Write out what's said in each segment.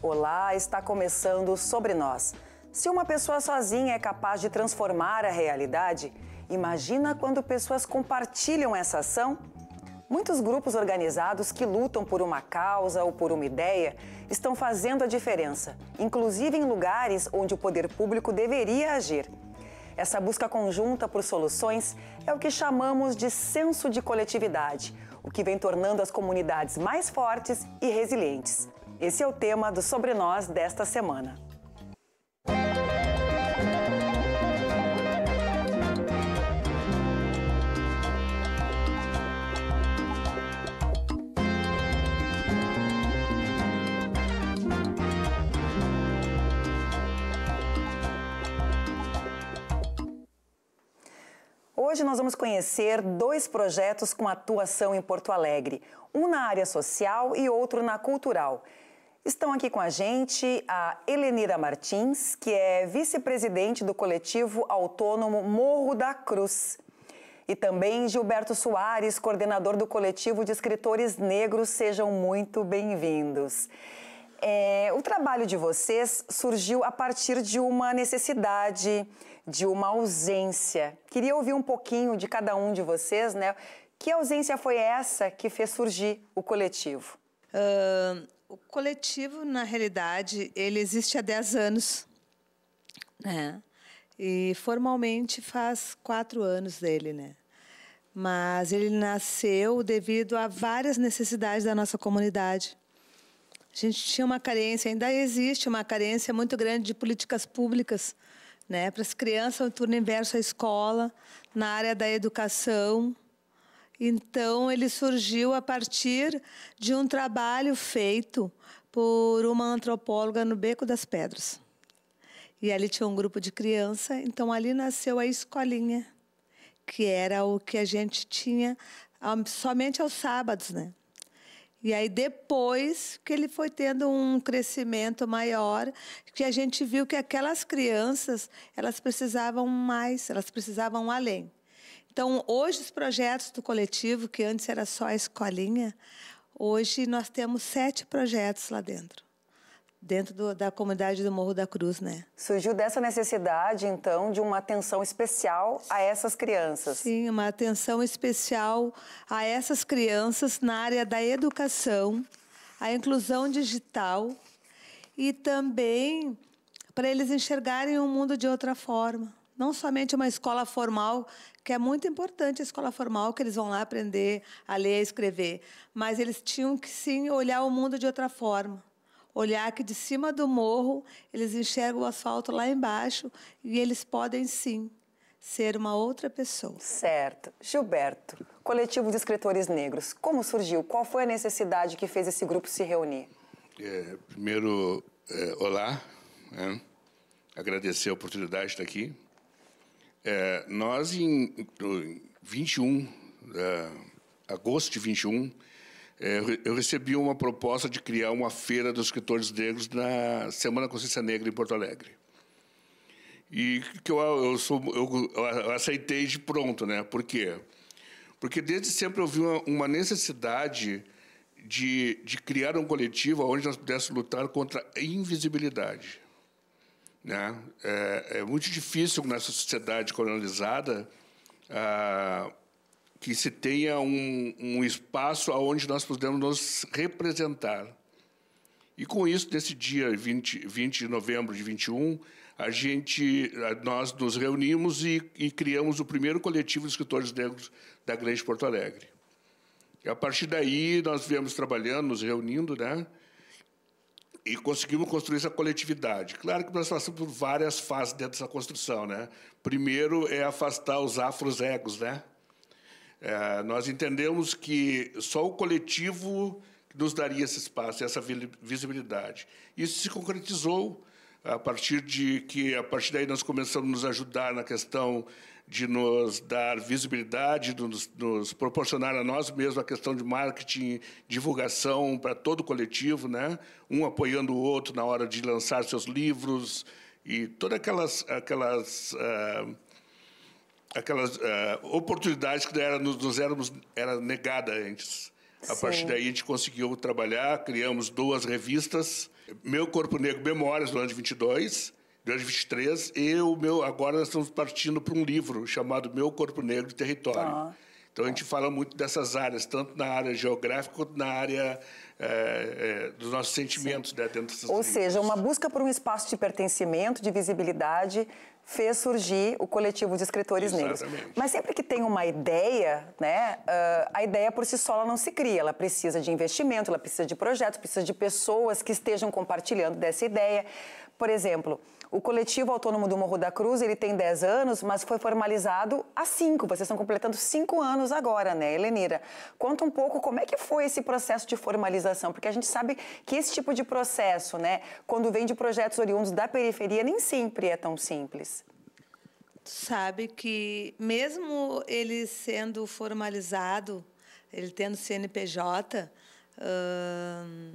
Olá, está começando Sobre Nós. Se uma pessoa sozinha é capaz de transformar a realidade, imagina quando pessoas compartilham essa ação? Muitos grupos organizados que lutam por uma causa ou por uma ideia estão fazendo a diferença, inclusive em lugares onde o poder público deveria agir. Essa busca conjunta por soluções é o que chamamos de senso de coletividade, o que vem tornando as comunidades mais fortes e resilientes. Esse é o tema do Sobre Nós desta semana. Hoje nós vamos conhecer dois projetos com atuação em Porto Alegre, um na área social e outro na cultural. Estão aqui com a gente a Helenira Martins, que é vice-presidente do coletivo autônomo Morro da Cruz. E também Gilberto Soares, coordenador do coletivo de escritores negros. Sejam muito bem-vindos. É, o trabalho de vocês surgiu a partir de uma necessidade, de uma ausência. Queria ouvir um pouquinho de cada um de vocês, né? Que ausência foi essa que fez surgir o coletivo? Uh, o coletivo, na realidade, ele existe há 10 anos. É. Né? E formalmente faz quatro anos dele, né? Mas ele nasceu devido a várias necessidades da nossa comunidade. A gente tinha uma carência, ainda existe uma carência muito grande de políticas públicas, né? Para as crianças, o turno inverso à escola, na área da educação, então, ele surgiu a partir de um trabalho feito por uma antropóloga no Beco das Pedras. E ali tinha um grupo de criança, então ali nasceu a escolinha, que era o que a gente tinha somente aos sábados, né? E aí depois que ele foi tendo um crescimento maior, que a gente viu que aquelas crianças, elas precisavam mais, elas precisavam além. Então, hoje, os projetos do coletivo, que antes era só a escolinha, hoje nós temos sete projetos lá dentro dentro do, da comunidade do Morro da Cruz, né? Surgiu dessa necessidade, então, de uma atenção especial a essas crianças. Sim, uma atenção especial a essas crianças na área da educação, a inclusão digital e também para eles enxergarem o mundo de outra forma. Não somente uma escola formal porque é muito importante a escola formal, que eles vão lá aprender a ler e escrever. Mas eles tinham que, sim, olhar o mundo de outra forma. Olhar que de cima do morro eles enxergam o asfalto lá embaixo e eles podem, sim, ser uma outra pessoa. Certo. Gilberto, coletivo de escritores negros, como surgiu? Qual foi a necessidade que fez esse grupo se reunir? É, primeiro, é, olá. É, agradecer a oportunidade de estar aqui. É, nós, em, em 21, é, agosto de 21, é, eu recebi uma proposta de criar uma feira dos escritores negros na Semana Consciência Negra em Porto Alegre. E que eu, eu, sou, eu, eu aceitei de pronto, né? Por quê? Porque desde sempre eu vi uma, uma necessidade de, de criar um coletivo onde nós pudéssemos lutar contra a invisibilidade. Né? É, é muito difícil nessa sociedade colonizada ah, que se tenha um, um espaço aonde nós podemos nos representar. E com isso, nesse dia 20, 20 de novembro de 21, a gente, ah, nós nos reunimos e, e criamos o primeiro coletivo de escritores negros da Grande Porto Alegre. E a partir daí, nós viemos trabalhando, nos reunindo, né? e conseguimos construir essa coletividade. Claro que nós passamos por várias fases dentro dessa construção, né? Primeiro é afastar os afros egos, né? É, nós entendemos que só o coletivo nos daria esse espaço, essa visibilidade. Isso se concretizou a partir de que a partir daí nós começamos a nos ajudar na questão de nos dar visibilidade, de nos, nos, proporcionar a nós mesmos a questão de marketing, divulgação para todo o coletivo, né? um apoiando o outro na hora de lançar seus livros e todas aquelas, aquelas, uh, aquelas uh, oportunidades que era, nos, nos éramos, era negada antes. A Sim. partir daí, a gente conseguiu trabalhar, criamos duas revistas, Meu Corpo Negro Memórias, do ano de 22, 2023, e o meu, agora nós estamos partindo para um livro chamado Meu Corpo Negro e Território. Então a gente fala muito dessas áreas, tanto na área geográfica quanto na área é, é, dos nossos sentimentos né, dentro dessas Ou seja, uma busca por um espaço de pertencimento, de visibilidade, fez surgir o coletivo de escritores Exatamente. negros. Mas sempre que tem uma ideia, né, uh, a ideia por si só não se cria. Ela precisa de investimento, ela precisa de projetos, precisa de pessoas que estejam compartilhando dessa ideia. Por exemplo, o coletivo autônomo do Morro da Cruz, ele tem 10 anos, mas foi formalizado há 5. Vocês estão completando 5 anos agora, né, Helenira? Conta um pouco como é que foi esse processo de formalização, porque a gente sabe que esse tipo de processo, né, quando vem de projetos oriundos da periferia, nem sempre é tão simples. Sabe que mesmo ele sendo formalizado, ele tendo CNPJ, hum,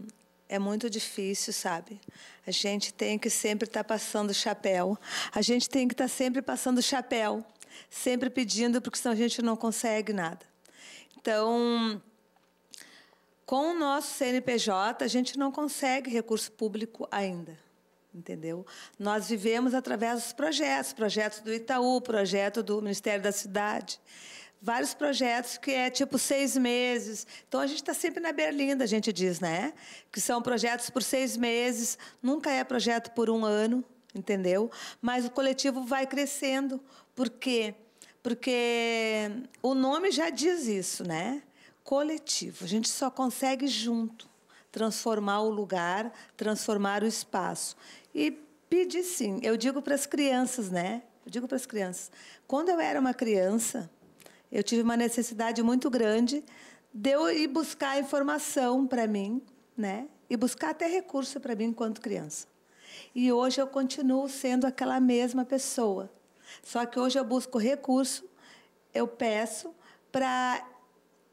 é muito difícil, sabe? A gente tem que sempre estar tá passando chapéu. A gente tem que estar tá sempre passando chapéu, sempre pedindo, porque senão a gente não consegue nada. Então, com o nosso CNPJ, a gente não consegue recurso público ainda entendeu? Nós vivemos através dos projetos, projetos do Itaú, projeto do Ministério da Cidade vários projetos que é tipo seis meses. Então a gente está sempre na berlinda, a gente diz, né? Que são projetos por seis meses, nunca é projeto por um ano, entendeu? Mas o coletivo vai crescendo. Por quê? Porque o nome já diz isso, né? Coletivo. A gente só consegue junto transformar o lugar, transformar o espaço. E pedir sim. Eu digo para as crianças, né? Eu digo para as crianças. Quando eu era uma criança, eu tive uma necessidade muito grande de eu ir buscar informação para mim, né? E buscar até recurso para mim enquanto criança. E hoje eu continuo sendo aquela mesma pessoa. Só que hoje eu busco recurso, eu peço para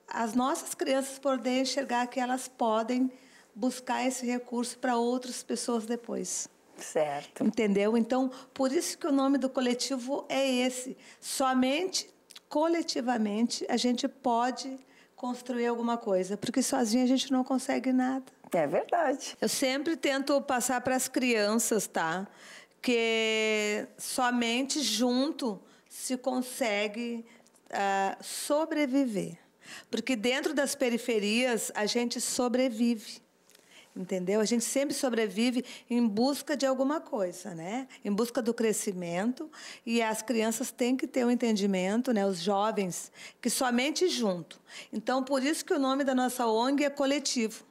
as nossas crianças poderem enxergar que elas podem buscar esse recurso para outras pessoas depois. Certo. Entendeu? Então, por isso que o nome do coletivo é esse. Somente coletivamente a gente pode construir alguma coisa, porque sozinha a gente não consegue nada. É verdade. Eu sempre tento passar para as crianças, tá? Que somente junto se consegue uh, sobreviver. Porque dentro das periferias a gente sobrevive entendeu? A gente sempre sobrevive em busca de alguma coisa, né? Em busca do crescimento e as crianças têm que ter o um entendimento, né? Os jovens que somente junto. Então, por isso que o nome da nossa ONG é coletivo.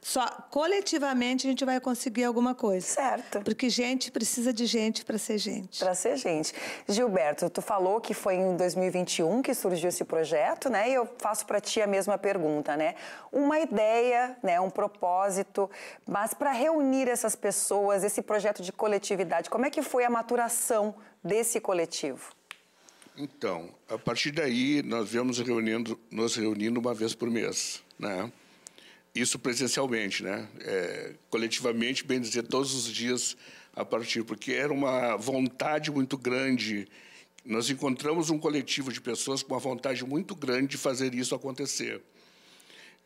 Só coletivamente a gente vai conseguir alguma coisa. Certo. Porque gente precisa de gente para ser gente. Para ser gente. Gilberto, tu falou que foi em 2021 que surgiu esse projeto, né? E eu faço para ti a mesma pergunta, né? Uma ideia, né, um propósito, mas para reunir essas pessoas, esse projeto de coletividade, como é que foi a maturação desse coletivo? Então, a partir daí nós viemos reunindo, nos reunindo uma vez por mês, né? Isso presencialmente, né? É, coletivamente, bem dizer, todos os dias a partir, porque era uma vontade muito grande. Nós encontramos um coletivo de pessoas com uma vontade muito grande de fazer isso acontecer.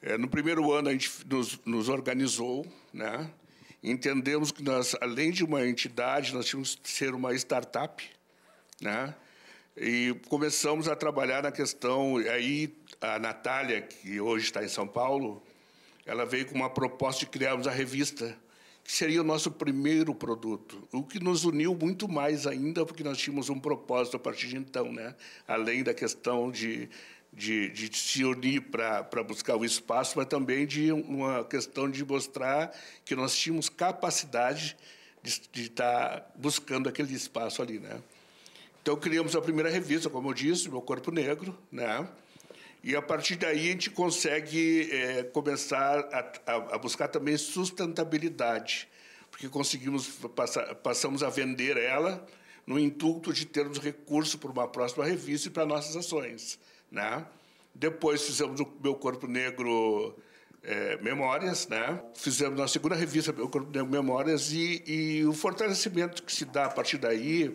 É, no primeiro ano, a gente nos, nos organizou, né? entendemos que nós, além de uma entidade, nós tínhamos que ser uma startup, né? E começamos a trabalhar na questão. Aí a Natália, que hoje está em São Paulo, ela veio com uma proposta de criarmos a revista, que seria o nosso primeiro produto, o que nos uniu muito mais ainda, porque nós tínhamos um propósito a partir de então, né? além da questão de, de, de se unir para buscar o espaço, mas também de uma questão de mostrar que nós tínhamos capacidade de, estar tá buscando aquele espaço ali. Né? Então, criamos a primeira revista, como eu disse, Meu Corpo Negro, né? E a partir daí a gente consegue é, começar a, a, buscar também sustentabilidade, porque conseguimos passamos a vender ela no intuito de termos recurso para uma próxima revista e para nossas ações, né? Depois fizemos o meu corpo negro é, Memórias, né? Fizemos a segunda revista meu corpo negro Memórias e, e o fortalecimento que se dá a partir daí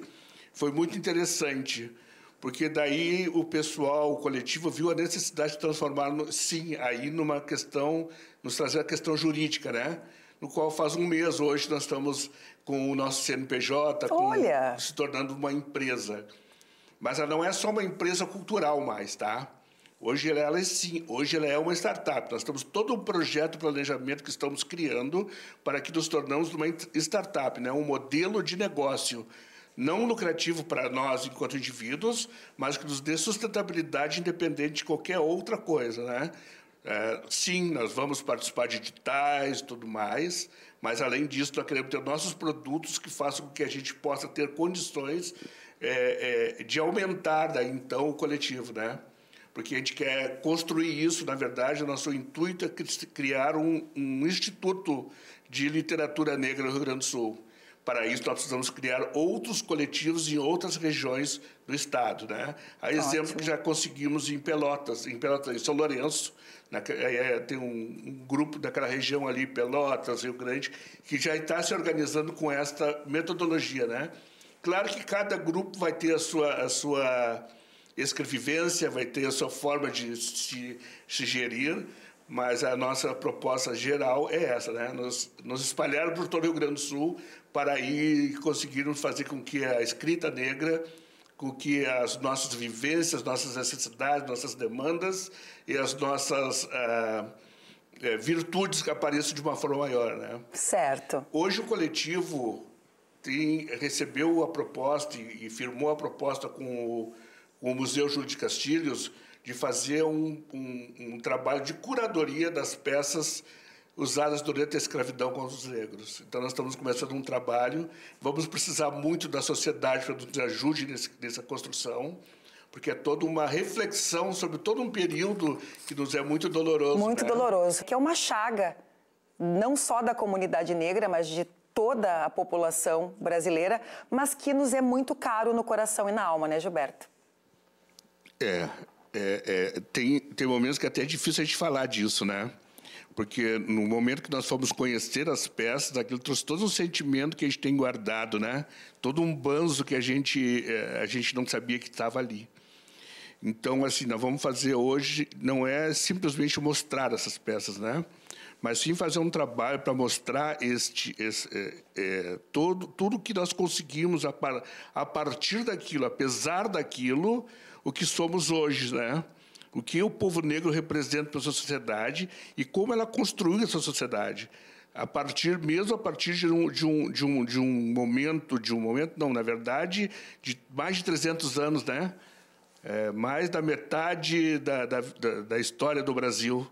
foi muito interessante porque daí o pessoal, o coletivo, viu a necessidade de transformar, sim, aí numa questão, nos trazer a questão jurídica, né? No qual faz um mês hoje nós estamos com o nosso CNPJ, com, se tornando uma empresa. Mas ela não é só uma empresa cultural mais, tá? Hoje é, ela é sim, hoje ela é uma startup. Nós temos todo um projeto, planejamento que estamos criando para que nos tornamos uma startup, né? um modelo de negócio não lucrativo para nós enquanto indivíduos, mas que nos dê sustentabilidade independente de qualquer outra coisa, né? É, sim, nós vamos participar de editais e tudo mais, mas além disso, nós queremos ter nossos produtos que façam com que a gente possa ter condições é, é, de aumentar daí então o coletivo, né? Porque a gente quer construir isso, na verdade, o nosso intuito é criar um, um instituto de literatura negra no Rio Grande do Sul para isso, nós precisamos criar outros coletivos em outras regiões do Estado. Né? Há exemplo Ótimo. que já conseguimos em Pelotas, em Pelotas, em São Lourenço, na, né? é, é, tem um, um, grupo daquela região ali, Pelotas, Rio Grande, que já está se organizando com esta metodologia. Né? Claro que cada grupo vai ter a sua, a sua escrevivência, vai ter a sua forma de se, se gerir, mas a nossa proposta geral é essa, né? Nos, nos espalhar por todo o Rio Grande do Sul para aí conseguirmos fazer com que a escrita negra, com que as nossas vivências, nossas necessidades, nossas demandas e as nossas eh, eh, virtudes que apareçam de uma forma maior, né? Certo. Hoje o coletivo tem, recebeu a proposta e, e firmou a proposta com o, com o Museu Júlio de Castilhos, de fazer um, um, um trabalho de curadoria das peças usadas durante a escravidão contra os negros. Então, nós estamos começando um trabalho, vamos precisar muito da sociedade para nos ajude nesse, nessa construção, porque é toda uma reflexão sobre todo um período que nos é muito doloroso. Muito né? doloroso, que é uma chaga, não só da comunidade negra, mas de toda a população brasileira, mas que nos é muito caro no coração e na alma, né, Gilberto? É, é, é, tem, tem momentos que é até é difícil a gente falar disso, né? Porque no momento que nós fomos conhecer as peças, aquilo trouxe todo um sentimento que a gente tem guardado, né? Todo um banzo que a gente, é, a gente não sabia que estava ali. Então, assim, nós vamos fazer hoje, não é simplesmente mostrar essas peças, né? Mas sim fazer um trabalho para mostrar este, esse, é, é, todo, tudo que nós conseguimos a, par, a partir daquilo, apesar daquilo, o que somos hoje, né? O que o povo negro representa para a sociedade e como ela construiu essa sociedade a partir mesmo a partir de um, de um, de um, de um momento de um momento não na verdade de mais de 300 anos né é, mais da metade da, da, da, história do Brasil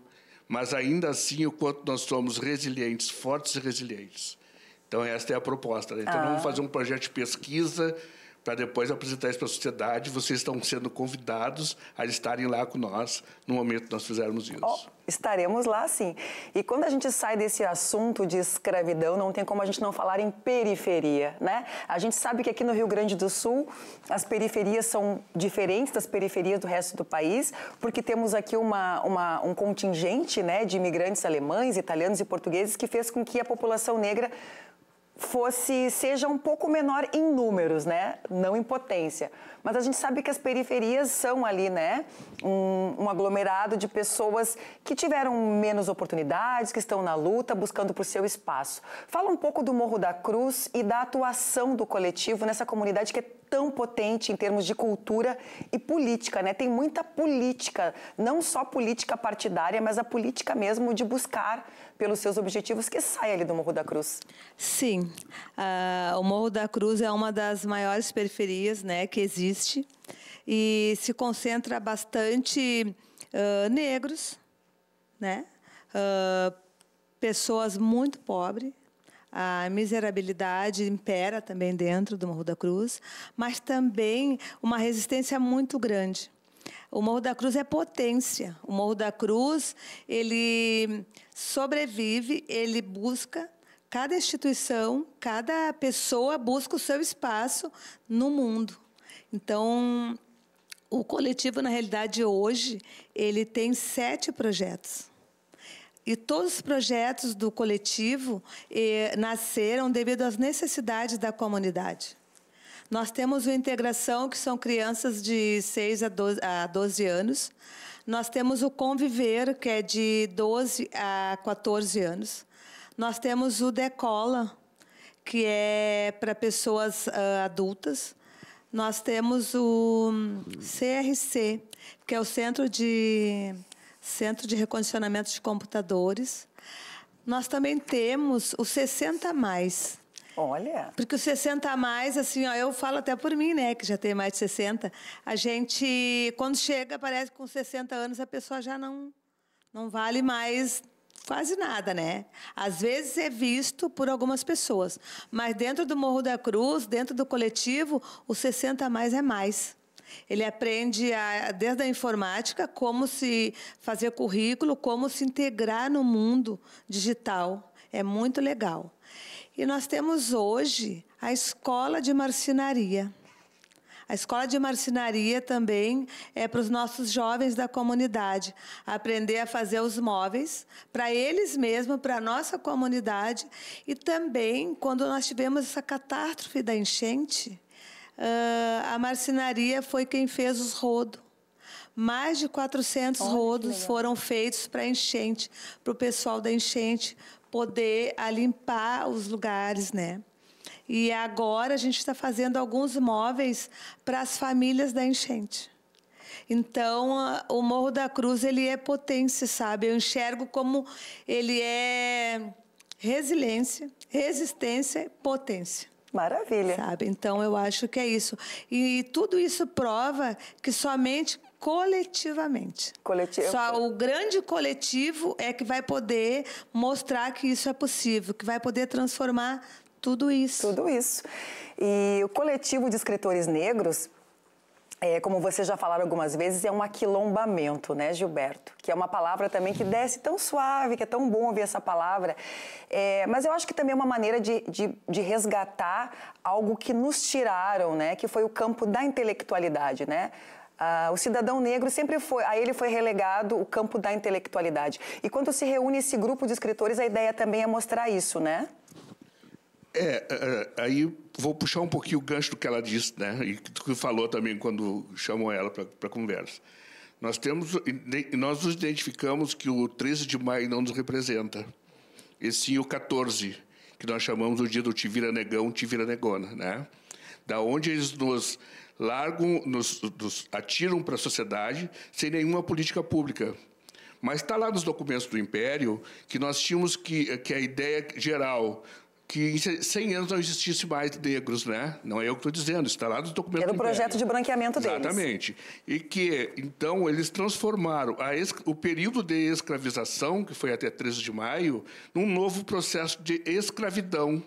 mas ainda assim o quanto nós somos resilientes fortes e resilientes então esta é a proposta né? então ah. vamos fazer um projeto de pesquisa para depois apresentar isso para a sociedade. Vocês estão sendo convidados a estarem lá com nós no momento que nós fizermos isso. Oh, estaremos lá, sim. E quando a gente sai desse assunto de escravidão, não tem como a gente não falar em periferia, né? A gente sabe que aqui no Rio Grande do Sul as periferias são diferentes das periferias do resto do país, porque temos aqui uma, uma um contingente né, de imigrantes alemães, italianos e portugueses que fez com que a população negra fosse seja um pouco menor em números, né? Não em potência. Mas a gente sabe que as periferias são ali, né, um, um aglomerado de pessoas que tiveram menos oportunidades, que estão na luta, buscando por seu espaço. Fala um pouco do Morro da Cruz e da atuação do coletivo nessa comunidade que é tão potente em termos de cultura e política, né? Tem muita política, não só política partidária, mas a política mesmo de buscar pelos seus objetivos que sai ali do Morro da Cruz. Sim, uh, o Morro da Cruz é uma das maiores periferias, né, que existe existe e se concentra bastante uh, negros, né? Uh, pessoas muito pobres. A miserabilidade impera também dentro do Morro da Cruz, mas também uma resistência muito grande. O Morro da Cruz é potência. O Morro da Cruz, ele sobrevive, ele busca, cada instituição, cada pessoa busca o seu espaço no mundo. Então, o coletivo, na realidade, hoje, ele tem sete projetos. E todos os projetos do coletivo eh, nasceram devido às necessidades da comunidade. Nós temos o Integração, que são crianças de 6 a 12, a 12 anos. Nós temos o Conviver, que é de 12 a 14 anos. Nós temos o Decola, que é para pessoas uh, adultas nós temos o CRC, que é o Centro de, Centro de Recondicionamento de Computadores. Nós também temos o 60 mais. Olha. Porque o 60 mais, assim, ó, eu falo até por mim, né, que já tem mais de 60. A gente, quando chega, parece que com 60 anos a pessoa já não, não vale mais quase nada, né? Às vezes é visto por algumas pessoas, mas dentro do Morro da Cruz, dentro do coletivo, o 60 mais é mais. Ele aprende a, desde a informática como se fazer currículo, como se integrar no mundo digital. É muito legal. E nós temos hoje a escola de marcenaria. A escola de marcenaria também é para os nossos jovens da comunidade aprender a fazer os móveis para eles mesmos, para a nossa comunidade. E também, quando nós tivemos essa catástrofe da enchente, ah, a marcenaria foi quem fez os rodos. Mais de 400 Olha, rodos foram feitos para enchente, para o pessoal da enchente poder limpar os lugares, né? E agora a gente está fazendo alguns móveis para as famílias da enchente. Então, o Morro da Cruz, ele é potência, sabe? Eu enxergo como ele é resiliência, resistência, potência. Maravilha. Sabe? Então, eu acho que é isso. E, tudo isso prova que somente coletivamente. Coletivo. Só o grande coletivo é que vai poder mostrar que isso é possível, que vai poder transformar tudo isso. Tudo isso. E o coletivo de escritores negros, é, como vocês já falaram algumas vezes, é um aquilombamento, né, Gilberto? Que é uma palavra também que desce tão suave, que é tão bom ouvir essa palavra. É, mas eu acho que também é uma maneira de, de, de, resgatar algo que nos tiraram, né? Que foi o campo da intelectualidade, né? Ah, o cidadão negro sempre foi, a ele foi relegado o campo da intelectualidade. E quando se reúne esse grupo de escritores, a ideia também é mostrar isso, né? É, é, é, aí vou puxar um pouquinho o gancho do que ela disse, né? E do que falou também quando chamou ela para conversa. Nós temos, nós nos identificamos que o 13 de maio não nos representa. E sim o 14, que nós chamamos o dia do tivira negão, tivira negona, né? Da onde eles nos largam, nos, nos atiram para a sociedade sem nenhuma política pública. Mas está lá nos documentos do Império que nós tínhamos que, que a ideia geral que é, em 100 anos não existisse mais negros, né? Não é eu que estou dizendo, está lá nos documentos. Era o projeto de branqueamento deles. Exatamente. E que, então, eles transformaram o período de escravização, que foi até 13 de maio, num novo processo de escravidão,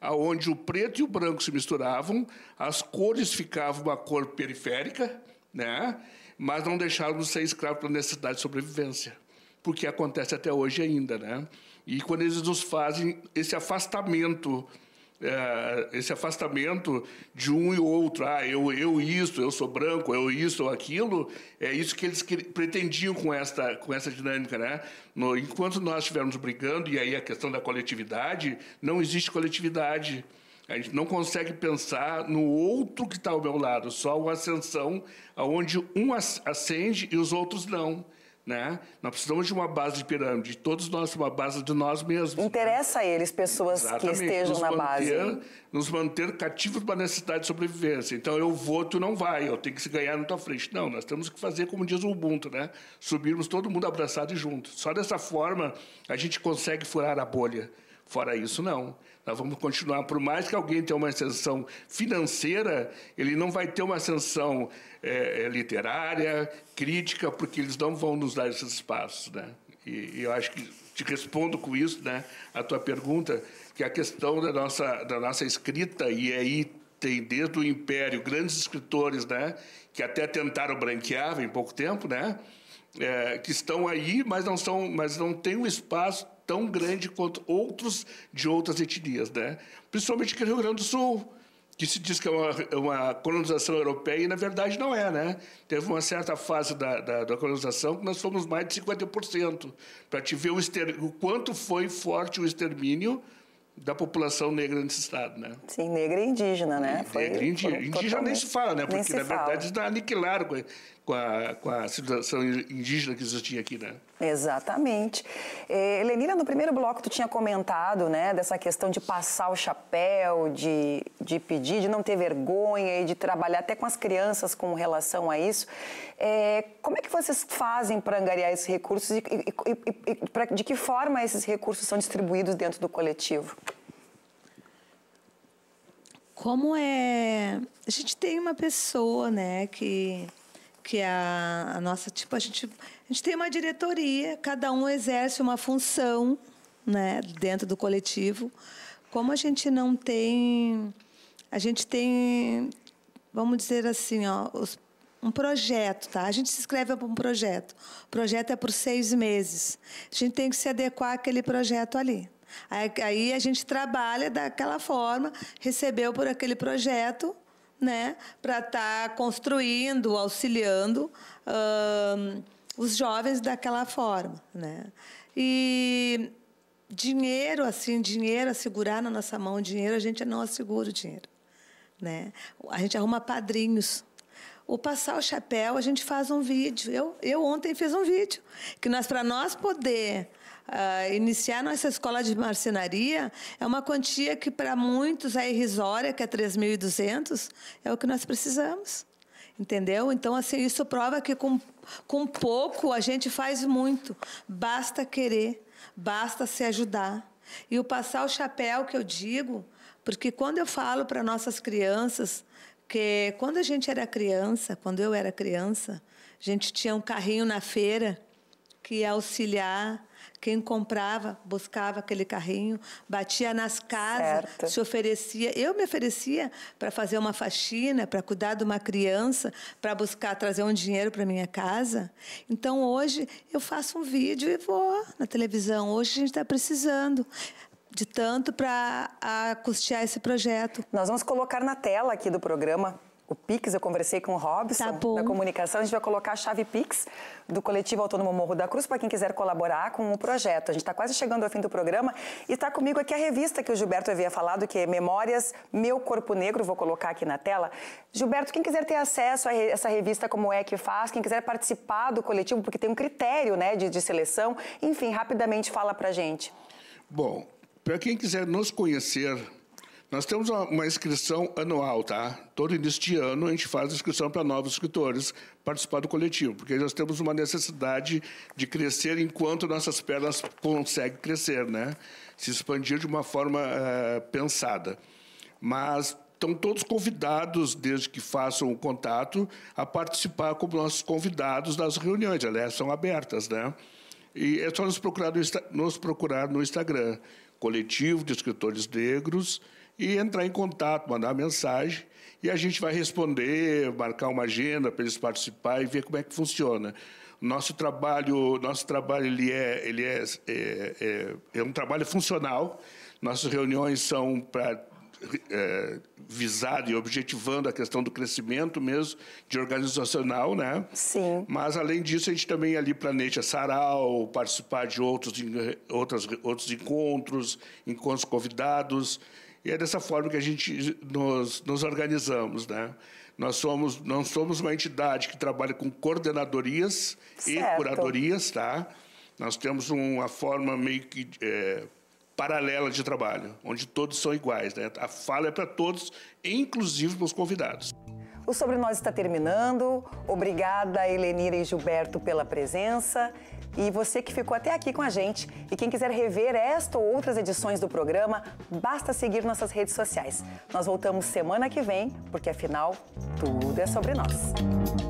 aonde o preto e o branco se misturavam, as cores ficavam uma cor periférica, né? mas não deixavam de ser escravos pela necessidade de sobrevivência, porque acontece até hoje ainda. Né? e quando eles nos fazem esse afastamento é, esse afastamento de um e outro. Ah, eu, eu isso, eu sou branco, eu isso, ou aquilo. É isso que eles pretendiam com esta, com essa dinâmica. Né? No, enquanto nós estivermos brigando, e aí a questão da coletividade, não existe coletividade. A gente não consegue pensar no outro que está ao meu lado, só uma ascensão onde um ascende e os outros não. Né? Nós precisamos de uma base de pirâmide, todos nós, uma base de nós mesmos. Né? Interessa né? a eles pessoas Exatamente, que estejam nos na manter, base. Nos manter cativos para a necessidade de sobrevivência. Então, eu vou, tu não vai, eu tenho que se ganhar na tua frente. Não, nós temos que fazer como diz o Ubuntu, né? Subirmos todo mundo abraçado e junto. Só dessa forma a gente consegue furar a bolha. Fora isso, não. Nós vamos continuar, por mais que alguém tenha uma ascensão financeira, ele não vai ter uma ascensão é, é, literária, crítica, porque eles não vão nos dar esses espaços. Né? E, e, eu acho que te respondo com isso, né, a tua pergunta, que a questão da nossa, da nossa escrita, e aí tem desde o Império grandes escritores, né, que até tentaram branquear em pouco tempo, né, é, que estão aí, mas não são, mas não tem um espaço tão grande quanto outros de outras etnias, né? Principalmente aqui no Rio Grande do Sul, que se diz que é uma, é uma, colonização europeia e, na verdade, não é, né? Teve uma certa fase da, da, da colonização que nós fomos mais de 50%, para te ver o, o quanto foi forte o extermínio da população negra nesse estado, né? Sim, negra e indígena, né? Foi, negra e indígena. Indígena nem se fala, né? Porque, na verdade, eles aniquilaram com a, com a civilização indígena que existia aqui, né? Exatamente. Eh, no primeiro bloco tu tinha comentado, né, dessa questão de passar o chapéu, de, de pedir, de não ter vergonha e de trabalhar até com as crianças com relação a isso. É como é que vocês fazem para angariar esses recursos e, e, e, e pra, de que forma esses recursos são distribuídos dentro do coletivo? Como é... A gente tem uma pessoa, né, que que é a, a nossa, tipo, a gente, a gente tem uma diretoria, cada um exerce uma função né, dentro do coletivo. Como a gente não tem. A gente tem, vamos dizer assim, ó, os, um projeto, tá? A gente se inscreve para um projeto. O projeto é por seis meses. A gente tem que se adequar àquele projeto ali. Aí, aí a gente trabalha daquela forma, recebeu por aquele projeto, né, para estar tá construindo, auxiliando hum, os jovens daquela forma, né? E dinheiro assim, dinheiro assegurar na nossa mão, dinheiro a gente não assegura o dinheiro, né? A gente arruma padrinhos. O passar o chapéu, a gente faz um vídeo. Eu, eu ontem fiz um vídeo que nós para nós poder uh, iniciar nossa escola de marcenaria é uma quantia que para muitos é irrisória, que é 3.200, é o que nós precisamos. Entendeu? Então, assim, isso prova que com, com pouco a gente faz muito. Basta querer, basta se ajudar. E o passar o chapéu que eu digo, porque quando eu falo para nossas crianças, que quando a gente era criança, quando eu era criança, a gente tinha um carrinho na feira que ia auxiliar quem comprava, buscava aquele carrinho, batia nas casas, certo. se oferecia. Eu me oferecia para fazer uma faxina, para cuidar de uma criança, para buscar trazer um dinheiro para minha casa. Então hoje eu faço um vídeo e vou na televisão. Hoje a gente está precisando de tanto para custear esse projeto. Nós vamos colocar na tela aqui do programa o Pix, eu conversei com o Robson tá da comunicação, a gente vai colocar a chave Pix do coletivo autônomo Morro da Cruz para quem quiser colaborar com o projeto. A gente está quase chegando ao fim do programa e está comigo aqui a revista que o Gilberto havia falado, que é Memórias Meu Corpo Negro, vou colocar aqui na tela. Gilberto, quem quiser ter acesso a essa revista, como é que faz, quem quiser participar do coletivo, porque tem um critério né, de, de seleção, enfim, rapidamente fala para gente. Bom, para quem quiser nos conhecer nós temos uma inscrição anual, tá? Todo início de ano a gente faz inscrição para novos escritores participar do coletivo, porque nós temos uma necessidade de crescer enquanto nossas pernas conseguem crescer, né? Se expandir de uma forma uh, pensada. Mas estão todos convidados, desde que façam o contato, a participar como nossos convidados das reuniões, elas são abertas, né? E é só nos procurar no, nos procurar no Instagram, Coletivo de Escritores Negros, e entrar em contato, mandar mensagem e a gente vai responder, marcar uma agenda para eles participar e ver como é que funciona. Nosso trabalho, nosso trabalho ele é, ele é, é, é, é um trabalho funcional. Nossas reuniões são para é, visado e objetivando a questão do crescimento mesmo, de organizacional, né? Sim. Mas, além disso, a gente também ali planeja sarau, participar de outros, outras, outros encontros, encontros convidados. E é dessa forma que a gente nos, nos organizamos. Né? Nós somos, não somos uma entidade que trabalha com coordenadorias certo. e curadorias, tá? Nós temos uma forma meio que é, paralela de trabalho, onde todos são iguais, né? A fala é para todos, inclusive para os convidados. O Sobre Nós está terminando. Obrigada, Helenira e Gilberto, pela presença. E você que ficou até aqui com a gente. E quem quiser rever esta ou outras edições do programa, basta seguir nossas redes sociais. Nós voltamos semana que vem, porque afinal, tudo é sobre nós.